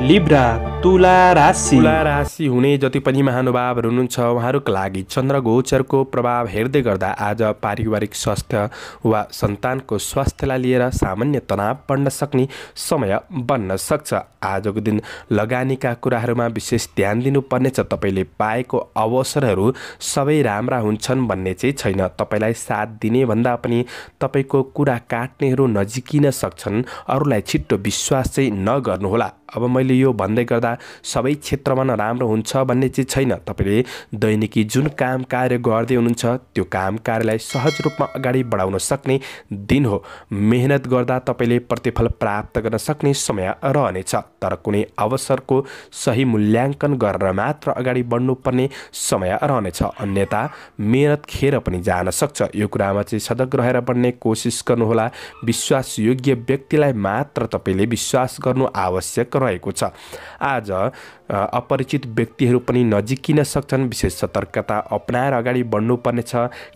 Speaker 1: लिब्रा तुला राशि तुला राशि हुने जति पनि महानुभावहरू हुनुहुन्छ उहाँहरूको लागि चन्द्र गोचरको प्रभाव हेर्दै गर्दा आज पारिवारिक स्वास्थ्य वा सन्तानको स्वास्थ्यलाई लिएर सामान्य तनाव बढ्न सक्ने समय बन्न सक्छ आजको दिन लगानीका कुराहरूमा विशेष ध्यान दिनुपर्नेछ तपाईँले पाएको अवसरहरू सबै राम्रा हुन्छन् भन्ने चाहिँ छैन तपाईँलाई साथ दिने भन्दा पनि तपाईँको कुरा काट्नेहरू नजिकिन सक्छन् अरूलाई छिट्टो विश्वास चाहिँ नगर्नुहोला अब मैले यो भन्दै गर्दा सबै क्षेत्रमा नराम्रो हुन्छ भन्ने चाहिँ छैन तपाईँले दैनिकी जुन काम कार्य गर्दै हुनुहुन्छ त्यो काम कार्यलाई सहज रूपमा अगाडि बढाउन सक्ने दिन हो मेहनत गर्दा तपाईँले प्रतिफल प्राप्त गर्न सक्ने समय रहनेछ तर कुनै अवसरको सही मूल्याङ्कन गरेर मात्र अगाडि बढ्नुपर्ने समय रहनेछ अन्यथा मेहनत खेर पनि जान सक्छ यो कुरामा चाहिँ सजग रहेर बढ्ने कोसिस गर्नुहोला विश्वासयोग्य व्यक्तिलाई मात्र तपाईँले विश्वास गर्नु आवश्यक रहेको छ आज अपरिचित व्यक्तिहरू पनि नजिकिन सक्छन् विशेष सतर्कता अपनाएर अगाडि बढ्नुपर्नेछ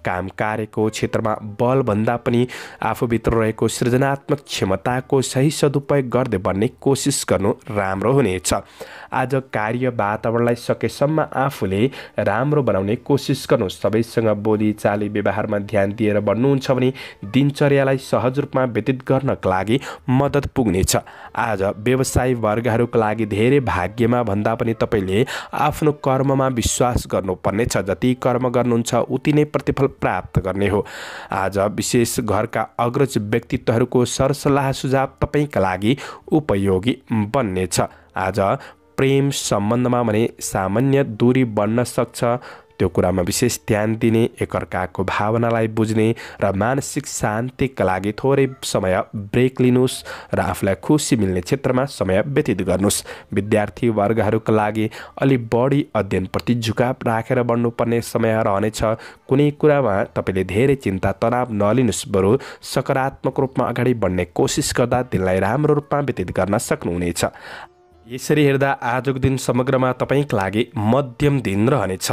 Speaker 1: काम कार्यको क्षेत्रमा बलभन्दा पनि आफूभित्र रहेको सृजनात्मक क्षमताको सही सदुपयोग गर्दै बढ्ने कोसिस गर्नु राम्रो हुनेछ आज कार्य वातावरणलाई सकेसम्म आफूले राम्रो बनाउने कोसिस गर्नुहोस् सबैसँग बोलीचाली व्यवहारमा ध्यान दिएर भन्नुहुन्छ भने दिनचर्यालाई सहज रूपमा व्यतीत गर्नका लागि मद्दत पुग्नेछ आज व्यवसाय वर्गहरूको लागि धेरै भाग्यमा भन्दा पनि तपाईँले आफ्नो कर्ममा विश्वास गर्नुपर्नेछ जति कर्म गर्नुहुन्छ उति नै प्रतिफल प्राप्त गर्ने हो आज विशेष घरका अग्रज व्यक्तित्वहरूको सरसल्लाह सुझाव तपाईँका लागि उपयोगी बन्नेछ आज प्रेम सम्बन्धमा भने सामान्य दूरी बन्न सक्छ त्यो कुरामा विशेष ध्यान दिने एकअर्काको भावनालाई बुझ्ने र मानसिक शान्तिका लागि थोरै समय ब्रेक लिनुहोस् र आफूलाई खुसी मिल्ने क्षेत्रमा समय व्यतीत गर्नुहोस् विद्यार्थी वर्गहरूका लागि अलि बढी अध्ययनप्रति झुकाव राखेर बढ्नुपर्ने समय रहनेछ कुनै कुरामा तपाईँले धेरै चिन्ता तनाव नलिनुहोस् बरु सकारात्मक रूपमा अगाडि बढ्ने कोसिस गर्दा दिनलाई राम्रो रूपमा व्यतीत गर्न सक्नुहुनेछ यसरी हेर्दा आजको दिन समग्रमा तपाईँको लागि मध्यम दिन रहनेछ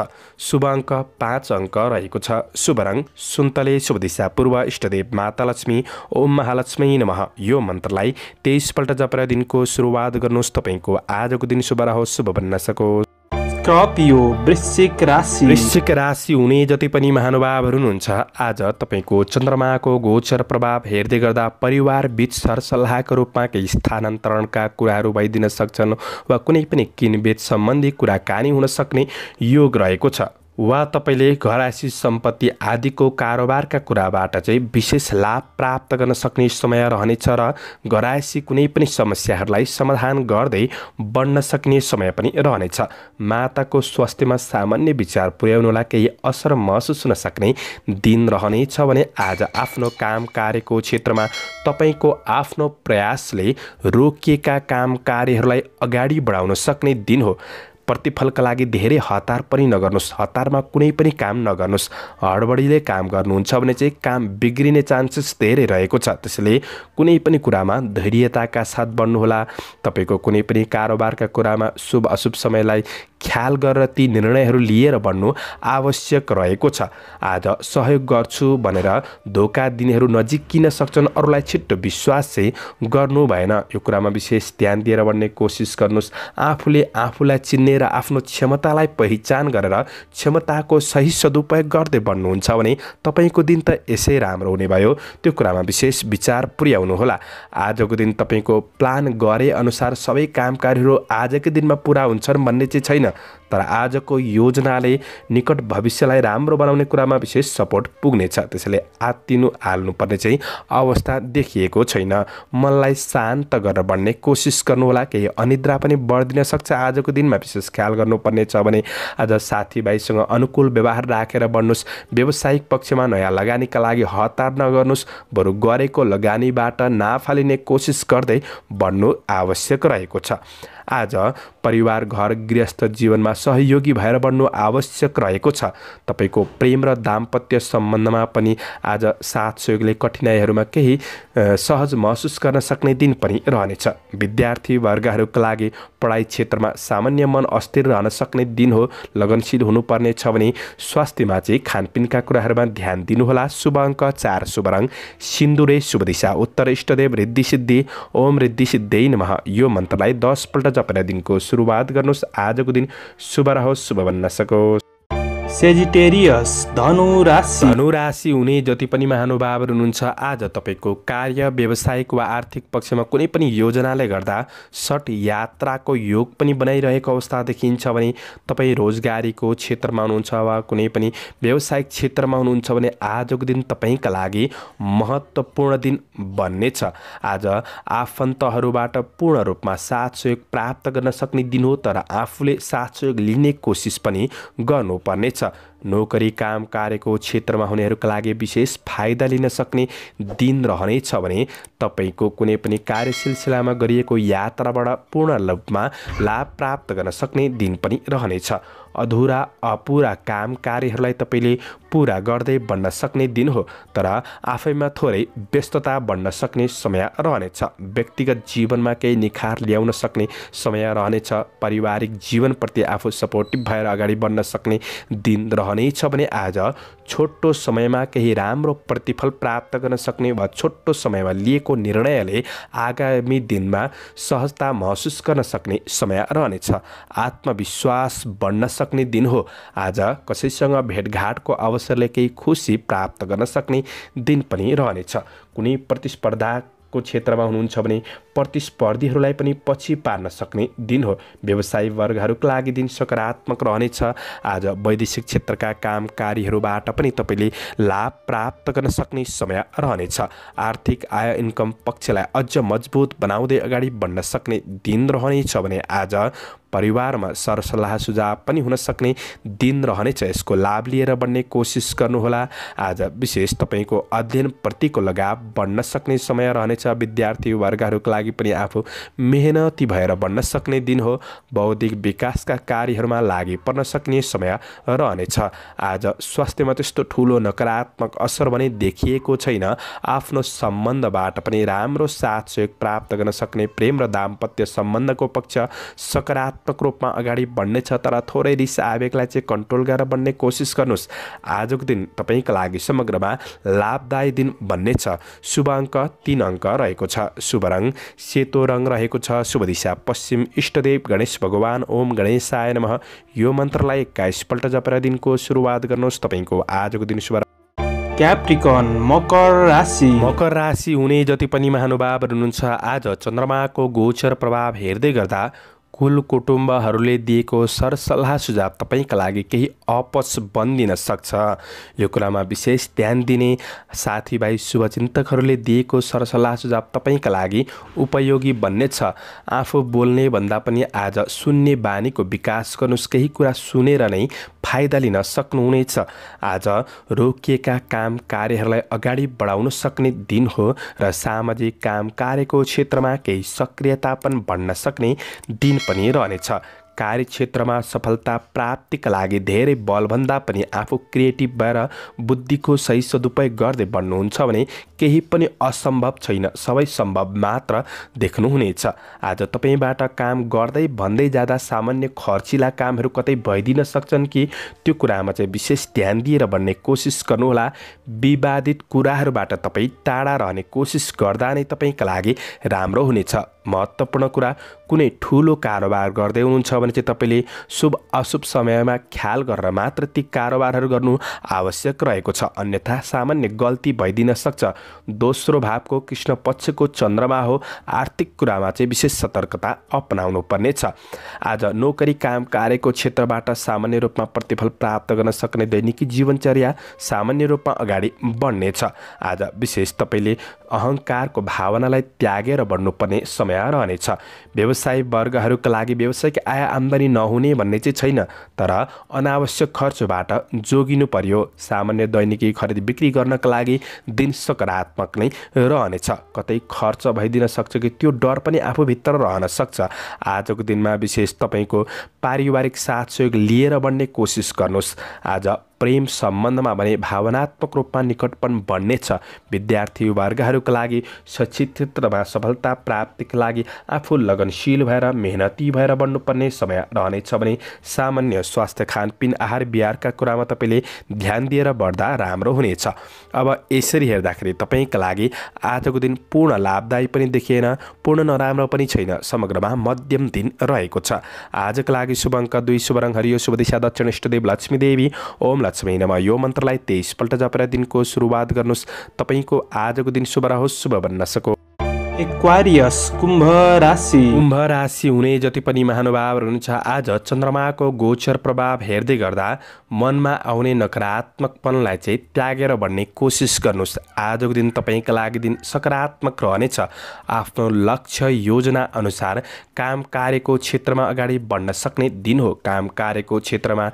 Speaker 1: शुभ अङ्क पाँच अङ्क रहेको छ शुभ रङ सुन्तले शुभ दिशा पूर्व इष्टदेव माता लक्ष्मी ओम महालक्ष्मी नमः यो मन्त्रलाई तेइसपल्ट जपरा दिनको सुरुवात गर्नुहोस् तपाईँको आजको दिन शुभ रहोस् शुभ बन्न सकोस् स्कर्पियो वृश्चिक राशि वृश्चिक राशि हुने जति पनि महानुभावहरू हुनुहुन्छ आज तपाईँको चन्द्रमाको गोचर प्रभाव हेर्दै गर्दा परिवार बिच सरसल्लाहको रूपमा केही स्थानान्तरणका कुराहरू भइदिन सक्छन् वा कुनै पनि किनबेच सम्बन्धी कुराकानी हुन सक्ने योग रहेको छ वा तपाईँले घरासी सम्पत्ति आदिको कारोबारका कुराबाट चाहिँ विशेष लाभ प्राप्त गर्न सक्ने समय रहनेछ र घरायसी कुनै पनि समस्याहरूलाई समाधान गर्दै बढ्न सक्ने समय पनि रहनेछ माताको स्वास्थ्यमा सामान्य विचार पुर्याउनुलाई केही असर महसुस हुन सक्ने दिन रहनेछ भने आज आफ्नो काम कार्यको क्षेत्रमा तपाईँको आफ्नो प्रयासले रोकिएका काम कार्यहरूलाई अगाडि बढाउन सक्ने दिन हो प्रतिफलका लागि धेरै हतार पनि नगर्नुहोस् हतारमा कुनै पनि काम नगर्नुहोस् हडबडीले काम गर्नुहुन्छ भने चाहिँ काम बिग्रिने चान्सेस धेरै रहेको छ त्यसैले कुनै पनि कुरामा धैर्यताका साथ बढ्नुहोला तपाईँको कुनै पनि कारोबारका कुरामा शुभ अशुभ समयलाई ख्याल गरेर ती निर्णयहरू लिएर बढ्नु आवश्यक रहेको छ आज सहयोग गर्छु भनेर धोका दिनेहरू नजिक किन सक्छन् अरूलाई छिट्टो विश्वास चाहिँ गर्नु भएन यो कुरामा विशेष ध्यान दिएर बढ्ने कोसिस गर्नुहोस् आफूले आफूलाई चिन्ने लिएर आफ्नो क्षमतालाई पहिचान गरेर क्षमताको सही सदुपयोग गर्दै बन्नुहुन्छ भने तपाईँको दिन त यसै राम्रो हुने भयो त्यो कुरामा विशेष विचार पुर्याउनुहोला आजको दिन तपाईँको प्लान गरे अनुसार सबै काम कार्यहरू आजकै दिनमा पुरा हुन्छन् भन्ने चाहिँ छैन तर आजको योजनाले निकट भविष्यलाई राम्रो बनाउने कुरामा विशेष सपोर्ट पुग्नेछ त्यसैले आत्तिनु हाल्नुपर्ने चाहिँ अवस्था देखिएको छैन मनलाई शान्त गरेर बढ्ने कोसिस गर्नुहोला केही अनिद्रा पनि बढिदिन सक्छ आजको दिनमा विशेष ख्याल गर्नुपर्ने छ भने आज साथीभाइसँग अनुकूल व्यवहार राखेर बढ्नुहोस् व्यावसायिक पक्षमा नयाँ लगानीका लागि हतार नगर्नुहोस् बरु गरेको लगानीबाट नाफालिने कोसिस गर्दै बढ्नु आवश्यक रहेको छ आज परिवार घर गृहस्थ जीवनमा सहयोगी भएर बढ्नु आवश्यक रहेको छ तपाईँको प्रेम र दाम्पत्य सम्बन्धमा पनि आज साथ सहयोगले कठिनाइहरूमा केही सहज महसुस गर्न सक्ने दिन पनि रहनेछ विद्यार्थी वर्गहरूका लागि पढाइ क्षेत्रमा सामान्य मन अस्थिर रहन सक्ने दिन हो लगनशील हुनुपर्ने छ भने स्वास्थ्यमा चाहिँ खानपिनका कुराहरूमा ध्यान दिनुहोला शुभ अङ्क चार शुभ रङ सिन्दुरे शुभ दिशा उत्तर इष्टदेव रिद्धि सिद्धि ओम रिद्धि सिद्धि नमः यो मन्त्रलाई दसपल्ट तपाईँलाई दिनको सुरुवात गर्नुहोस् आजको दिन शुभ रहोस् शुभ बन्न सकोस् सेजिटेरियस धनु राशि धनु राशि हुने जति पनि महानुभावहरू हुनुहुन्छ आज तपाईँको कार्य व्यावसायिक वा आर्थिक पक्षमा कुनै पनि योजनाले गर्दा सट यात्राको योग पनि बनाइरहेको अवस्था देखिन्छ भने तपाईँ रोजगारीको क्षेत्रमा हुनुहुन्छ वा कुनै पनि व्यावसायिक क्षेत्रमा हुनुहुन्छ भने आजको दिन तपाईँका लागि महत्त्वपूर्ण दिन बन्नेछ आज आफन्तहरूबाट पूर्ण रूपमा साथ सहयोग प्राप्त गर्न सक्ने दिन हो तर आफूले साथ सहयोग लिने कोसिस पनि गर्नुपर्नेछ Донбасса नोकरी काम कार्यको क्षेत्रमा हुनेहरूका लागि विशेष फाइदा लिन सक्ने दिन रहनेछ भने तपाईँको कुनै पनि कार्य सिलसिलामा गरिएको यात्राबाट पूर्ण रूपमा लाभ प्राप्त गर्न सक्ने दिन पनि रहनेछ अधुरा अपुरा काम कार्यहरूलाई तपाईँले पुरा गर्दै बन्न सक्ने दिन हो तर आफैमा थोरै व्यस्तता बन्न सक्ने समय रहनेछ व्यक्तिगत जीवनमा केही निखार ल्याउन सक्ने समय रहनेछ पारिवारिक जीवनप्रति आफू सपोर्टिभ भएर अगाडि बढ्न सक्ने दिन रहने भनाइ छ भने आज छोटो समयमा केही राम्रो प्रतिफल प्राप्त गर्न सक्ने वा छोटो समयमा लिएको निर्णयले आगामी दिनमा सहजता महसुस गर्न सक्ने समय रहनेछ आत्मविश्वास बढ्न सक्ने दिन हो आज कसैसँग भेटघाटको अवसरले केही खुसी प्राप्त गर्न सक्ने दिन पनि रहनेछ कुनै प्रतिस्पर्धा व्यापारको क्षेत्रमा हुनुहुन्छ भने प्रतिस्पर्धीहरूलाई पनि पछि पार्न सक्ने दिन हो व्यवसायी वर्गहरूका लागि दिन सकारात्मक रहनेछ आज वैदेशिक क्षेत्रका कामकारीहरूबाट पनि तपाईँले लाभ प्राप्त गर्न सक्ने समय रहनेछ आर्थिक आय इन्कम पक्षलाई अझ मजबुत बनाउँदै अगाडि बढ्न सक्ने दिन रहनेछ भने आज परिवारमा सरसल्लाह सुझाव पनि हुन सक्ने दिन रहनेछ यसको लाभ लिएर बढ्ने कोसिस गर्नुहोला आज विशेष तपाईँको अध्ययनप्रतिको लगाव बढ्न सक्ने समय रहनेछ विद्यार्थी वर्गहरूको लागि पनि आफू मेहनती भएर बढ्न सक्ने दिन हो बौद्धिक विकासका कार्यहरूमा लागि पर्न सक्ने समय रहनेछ आज स्वास्थ्यमा त्यस्तो ठुलो नकारात्मक असर भने देखिएको छैन आफ्नो सम्बन्धबाट पनि राम्रो साथ सहयोग प्राप्त गर्न सक्ने प्रेम र दाम्पत्य सम्बन्धको पक्ष सकारात्मक सकारात्मक रूपमा अगाडि छ तर थोरै रिस आवेगलाई चाहिँ कन्ट्रोल गरेर बन्ने कोसिस गर्नुहोस् आजको दिन तपाईँको लागि समग्रमा लाभदायी दिन छ शुभ अङ्क तिन अङ्क रहेको छ शुभ रङ सेतो रङ रहेको छ शुभ दिशा पश्चिम इष्टदेव गणेश भगवान् ओम गणेश गणेशाय नमः यो मन्त्रलाई एक्काइसपल्ट जपेर दिनको सुरुवात गर्नुहोस् तपाईँको आजको दिन शुभ क्याप्रिकन मकर राशि मकर राशि हुने जति पनि महानुभावहरू हुनुहुन्छ आज चन्द्रमाको गोचर प्रभाव हेर्दै गर्दा कुल कुटुम्बहरूले दिएको सरसल्लाह सुझाव तपाईँका लागि केही अपच बनिदिन सक्छ यो कुरामा विशेष ध्यान दिने साथीभाइ शुभचिन्तकहरूले दिएको सरसल्लाह सुझाव तपाईँका लागि उपयोगी बन्नेछ आफू बोल्ने भन्दा पनि आज सुन्ने बानीको विकास गर्नुहोस् केही कुरा सुनेर नै फाइदा लिन सक्नुहुनेछ आज रोकिएका काम कार्यहरूलाई अगाडि बढाउन सक्ने दिन हो र सामाजिक काम कार्यको क्षेत्रमा केही सक्रियता पनि बढ्न सक्ने दिन पनि रहनेछ कार्यक्षेत्रमा सफलता प्राप्तिका लागि धेरै बलभन्दा पनि आफू क्रिएटिभ भएर बुद्धिको सही सदुपयोग गर्दै बढ्नुहुन्छ भने केही पनि असम्भव छैन सबै सम्भव मात्र देख्नुहुनेछ आज तपाईँबाट काम गर्दै भन्दै जाँदा सामान्य खर्चिला कामहरू कतै भइदिन सक्छन् कि त्यो कुरामा चाहिँ विशेष ध्यान दिएर भन्ने कोसिस गर्नुहोला विवादित कुराहरूबाट तपाईँ टाढा रहने कोसिस गर्दा नै तपाईँका लागि राम्रो हुनेछ महत्त्वपूर्ण कुरा कुनै ठुलो कारोबार गर्दै हुनुहुन्छ भने चाहिँ तपाईँले शुभ अशुभ समयमा ख्याल गरेर मात्र ती कारोबारहरू गर्नु आवश्यक रहेको छ अन्यथा सामान्य गल्ती भइदिन सक्छ दोस्रो भावको कृष्ण पक्षको चन्द्रमा हो आर्थिक कुरामा चाहिँ विशेष सतर्कता अपनाउनु पर्नेछ आज नोकरी काम कार्यको क्षेत्रबाट सामान्य रूपमा प्रतिफल प्राप्त गर्न सक्ने दैनिकी जीवनचर्या सामान्य रूपमा अगाडि बढ्नेछ आज विशेष तपाईँले अहङ्कारको भावनालाई त्यागेर बढ्नुपर्ने समय रहनेछ व्यवसाय वर्गहरूका लागि व्यवसायिक आय आम्दानी नहुने भन्ने चाहिँ छैन तर अनावश्यक खर्चबाट जोगिनु पर्यो सामान्य दैनिकी खरिद बिक्री गर्नका लागि दिन सकारात्मक नै रहनेछ कतै खर्च भइदिन सक्छ कि त्यो डर पनि आफूभित्र रहन सक्छ आजको दिनमा विशेष तपाईँको पारिवारिक साथ सहयोग लिएर बढ्ने कोसिस गर्नुहोस् आज प्रेम सम्बन्धमा भने भावनात्मक रूपमा निकटपन बन्नेछ विद्यार्थी वर्गहरूका लागि शैक्षिक क्षेत्रमा सफलता प्राप्तिका लागि आफू लगनशील भएर मेहनती भएर बन्नुपर्ने समय रहनेछ भने सामान्य स्वास्थ्य खानपिन आहार बिहारका कुरामा तपाईँले ध्यान दिएर बढ्दा राम्रो हुनेछ अब यसरी हेर्दाखेरि तपाईँका लागि आजको दिन पूर्ण लाभदायी पनि देखिएन पूर्ण नराम्रो पनि छैन समग्रमा मध्यम दिन रहेको छ आजको लागि शुभ अङ्क दुई शुभ रङ हरियो शुभ दिशा दक्षिण इष्टदेव लक्ष्मीदेवी ओम खुल्ला महिनामा यो मन्त्रलाई तेइसपल्ट जपेर दिनको सुरुवात गर्नुहोस् तपाईँको आजको दिन शुभ रहोस् शुभ बन्न सको एक्वारियस कुम्भ राशि कुम्भ राशि हुने जति पनि महानुभावहरू हुनुहुन्छ आज चन्द्रमाको गोचर प्रभाव हेर्दै गर्दा मनमा आउने नकारात्मकपनलाई चाहिँ त्यागेर भन्ने कोसिस गर्नुहोस् आजको दिन तपाईँका लागि दिन सकारात्मक रहनेछ आफ्नो लक्ष्य योजना अनुसार काम कार्यको क्षेत्रमा अगाडि बढ्न सक्ने दिन हो काम कार्यको क्षेत्रमा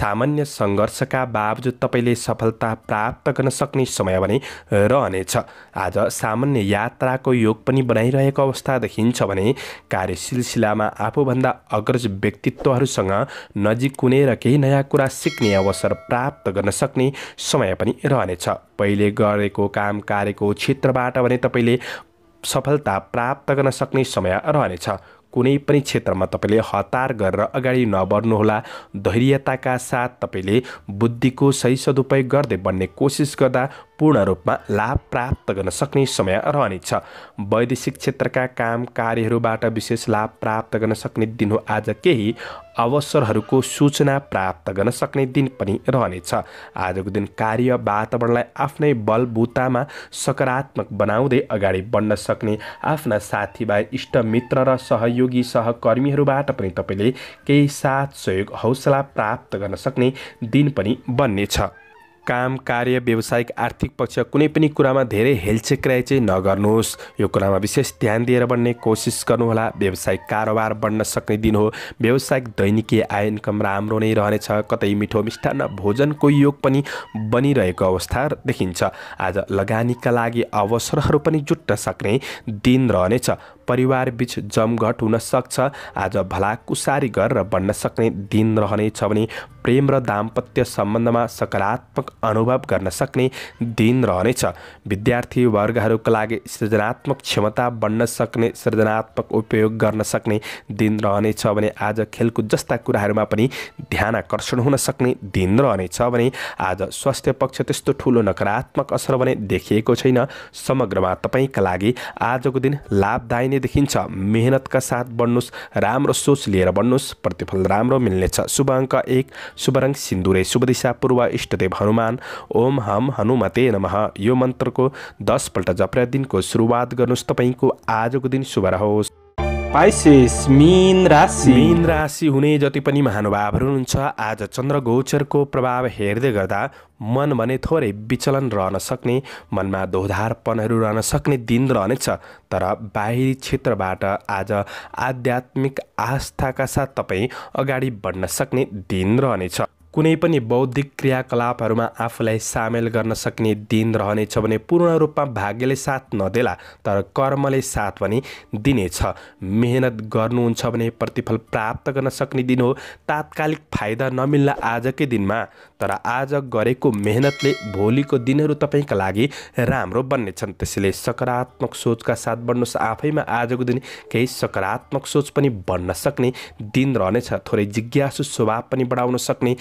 Speaker 1: सामान्य सङ्घर्षका बावजुद तपाईँले सफलता प्राप्त गर्न सक्ने समय भने रहनेछ आज सामान्य यात्राको योग पनि बनाइरहेको अवस्था देखिन्छ भने कार्य सिलसिलामा आफूभन्दा अग्रज व्यक्तित्वहरूसँग नजिक कुने र केही नयाँ कुरा सिक्ने अवसर प्राप्त गर्न सक्ने समय पनि रहनेछ पहिले गरेको काम कार्यको क्षेत्रबाट भने तपाईँले सफलता प्राप्त गर्न सक्ने समय रहनेछ कुनै पनि क्षेत्रमा तपाईँले हतार गरेर अगाडि नबढ्नुहोला धैर्यताका साथ तपाईँले बुद्धिको सही सदुपयोग गर्दै बन्ने कोसिस गर्दा पूर्ण रूपमा लाभ प्राप्त गर्न सक्ने समय रहनेछ वैदेशिक क्षेत्रका काम कार्यहरूबाट विशेष लाभ प्राप्त गर्न सक्ने दिन हो आज केही अवसरहरूको सूचना प्राप्त गर्न सक्ने दिन पनि रहनेछ आजको दिन कार्य वातावरणलाई आफ्नै बलबुतामा सकारात्मक बनाउँदै अगाडि बढ्न सक्ने आफ्ना साथीभाइ इष्टमित्र र सहयोगी सहकर्मीहरूबाट पनि तपाईँले केही साथ सहयोग हौसला प्राप्त गर्न सक्ने दिन पनि बन्नेछ काम कार्य व्यावसायिक आर्थिक पक्ष कुनै पनि कुरामा धेरै हेलचेक्राइ चाहिँ नगर्नुहोस् यो कुरामा विशेष ध्यान दिएर बढ्ने कोसिस गर्नुहोला व्यावसायिक कारोबार बढ्न सक्ने दिन हो व्यावसायिक दैनिकीय आय इन्कम राम्रो नै रहनेछ कतै मिठो मिष्ठान्न भोजनको योग पनि बनिरहेको अवस्था देखिन्छ आज लगानीका लागि अवसरहरू पनि जुट्न सक्ने दिन रहनेछ परिवारबीच जमघट हुन सक्छ आज भलाकुसारी र बन्न सक्ने दिन रहनेछ भने प्रेम र दाम्पत्य सम्बन्धमा सकारात्मक अनुभव गर्न सक्ने दिन रहनेछ विद्यार्थी वर्गहरूको लागि सृजनात्मक क्षमता बन्न सक्ने सृजनात्मक उपयोग गर्न सक्ने दिन रहनेछ भने आज खेलकुद जस्ता कुराहरूमा पनि ध्यान आकर्षण हुन सक्ने दिन रहनेछ भने आज स्वास्थ्य पक्ष त्यस्तो ठुलो नकारात्मक असर भने देखिएको छैन समग्रमा तपाईँका लागि आजको दिन लाभदायी भन्ने देखिन्छ मेहनतका साथ बढ्नुहोस् राम्रो सोच लिएर बढ्नुहोस् प्रतिफल राम्रो मिल्नेछ शुभ अङ्क एक शुभ रङ सिन्दुरे शुभ दिशा पूर्व इष्टदेव हनुमान ओम हम हनुमते नमः यो मन्त्रको दसपल्ट जप्रा दिनको सुरुवात गर्नुहोस् तपाईँको आजको दिन शुभ रहोस् पाइसेस मीन राशि मीन राशि हुने जति पनि महानुभावहरू हुनुहुन्छ आज चन्द्र गोचरको प्रभाव हेर्दै गर्दा मन भने थोरै विचलन रहन सक्ने मनमा दोधारपनहरू रहन सक्ने दिन रहनेछ तर बाहिरी क्षेत्रबाट आज आध्यात्मिक आस्थाका साथ तपाईँ अगाडि बढ्न सक्ने दिन रहनेछ कुनै पनि बौद्धिक क्रियाकलापहरूमा आफूलाई सामेल गर्न सक्ने दिन रहनेछ भने पूर्ण रूपमा भाग्यले साथ नदेला तर कर्मले साथ पनि दिनेछ मेहनत गर्नुहुन्छ भने प्रतिफल प्राप्त गर्न सक्ने दिन हो तात्कालिक फाइदा नमिल्ला आजकै दिनमा तर आज गरेको मेहनतले भोलिको दिनहरू तपाईँका लागि राम्रो बन्नेछन् त्यसैले सकारात्मक सोचका साथ बढ्नुहोस् आफैमा आजको दिन केही सकारात्मक सोच पनि बन्न सक्ने दिन रहनेछ थोरै जिज्ञासु स्वभाव पनि बढाउन सक्ने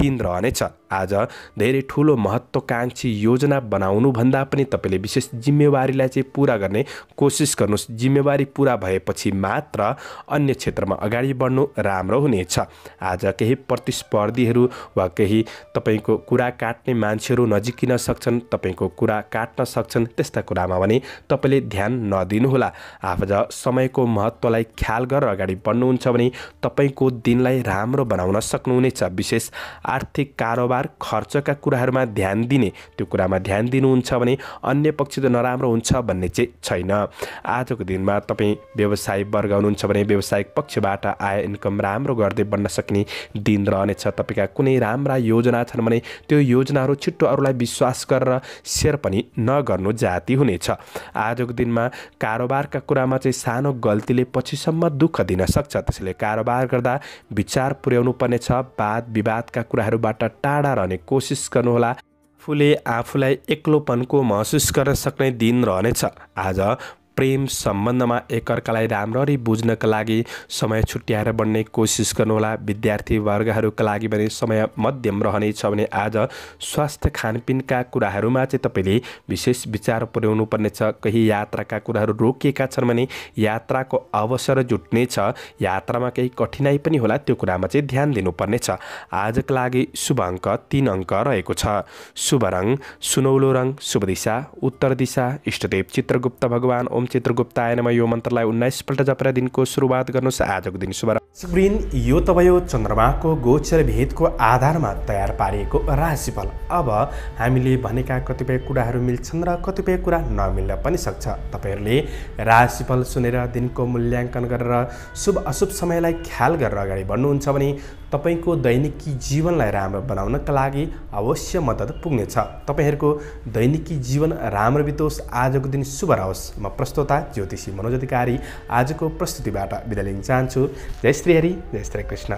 Speaker 1: दिन रहनेछ आज धेरै ठुलो महत्त्वकाङ्क्षी योजना बनाउनुभन्दा पनि तपाईँले विशेष जिम्मेवारीलाई चाहिँ पुरा गर्ने कोसिस गर्नुहोस् जिम्मेवारी पुरा भएपछि मात्र अन्य क्षेत्रमा अगाडि बढ्नु राम्रो हुनेछ आज केही प्रतिस्पर्धीहरू वा केही तपाईँको कुरा काट्ने मान्छेहरू नजिकिन सक्छन् तपाईँको कुरा काट्न सक्छन् त्यस्ता कुरामा भने तपाईँले ध्यान नदिनुहोला आज समयको महत्त्वलाई ख्याल गरेर अगाडि बढ्नुहुन्छ भने तपाईँको दिनलाई राम्रो बनाउन सक्नुहुनेछ विशेष आर्थिक कारोबार व्यापार खर्चका कुराहरूमा ध्यान दिने त्यो कुरामा ध्यान दिनुहुन्छ भने अन्य पक्ष त नराम्रो हुन्छ भन्ने चाहिँ छैन आजको दिनमा तपाईँ व्यवसाय वर्ग हुनुहुन्छ भने व्यवसायिक पक्षबाट आय इन्कम राम्रो गर्दै बन्न सक्ने दिन रहनेछ तपाईँका कुनै राम्रा योजना छन् भने त्यो योजनाहरू छिट्टो अरूलाई विश्वास गरेर सेयर पनि नगर्नु जाति हुनेछ आजको दिनमा कारोबारका कुरामा चाहिँ सानो गल्तीले पछिसम्म दुःख दिन सक्छ त्यसैले कारोबार गर्दा विचार पुर्याउनु पर्नेछ वाद विवादका कुराहरूबाट टाढा टाढा रहने कोसिस गर्नुहोला आफूले आफूलाई एक्लोपनको महसुस गर्न सक्ने दिन रहनेछ आज प्रेम सम्बन्धमा एकअर्कालाई राम्ररी बुझ्नका लागि समय छुट्याएर बन्ने कोसिस गर्नुहोला विद्यार्थीवर्गहरूका लागि भने समय मध्यम रहनेछ भने आज स्वास्थ्य खानपिनका कुराहरूमा चाहिँ तपाईँले विशेष विचार पुर्याउनु पर्नेछ केही यात्राका कुराहरू रोकिएका छन् भने यात्राको अवसर जुट्नेछ यात्रामा केही कठिनाई पनि होला त्यो कुरामा चाहिँ ध्यान दिनुपर्नेछ आजको लागि शुभ अङ्क तिन अङ्क रहेको छ शुभ रङ सुनौलो रङ शुभ दिशा उत्तर दिशा इष्टदेव चित्रगुप्त भगवान् ओम चित्रगुप्त आयनमा यो मन्त्रलाई उन्नाइसपल्ट जपरा दिनको सुरुवात गर्नुहोस् आजको दिन शुभ सुब्रिन यो त भयो चन्द्रमाको गोचर भेदको आधारमा तयार पारिएको राशिफल अब हामीले भनेका कतिपय कुराहरू मिल्छन् र कतिपय कुरा नमिल्न पनि सक्छ तपाईँहरूले राशिफल सुनेर दिनको मूल्याङ्कन गरेर शुभ अशुभ समयलाई ख्याल गरेर अगाडि बढ्नुहुन्छ भने तपाईँको दैनिकी जीवनलाई राम्रो बनाउनका लागि अवश्य मद्दत पुग्नेछ तपाईँहरूको दैनिकी जीवन राम्रो बितोस् आजको दिन शुभ रहोस् म प्रस्तुता ज्योतिषी मनोज अधिकारी आजको प्रस्तुतिबाट बिदा लिन चाहन्छु जय श्री हरि जय श्री कृष्ण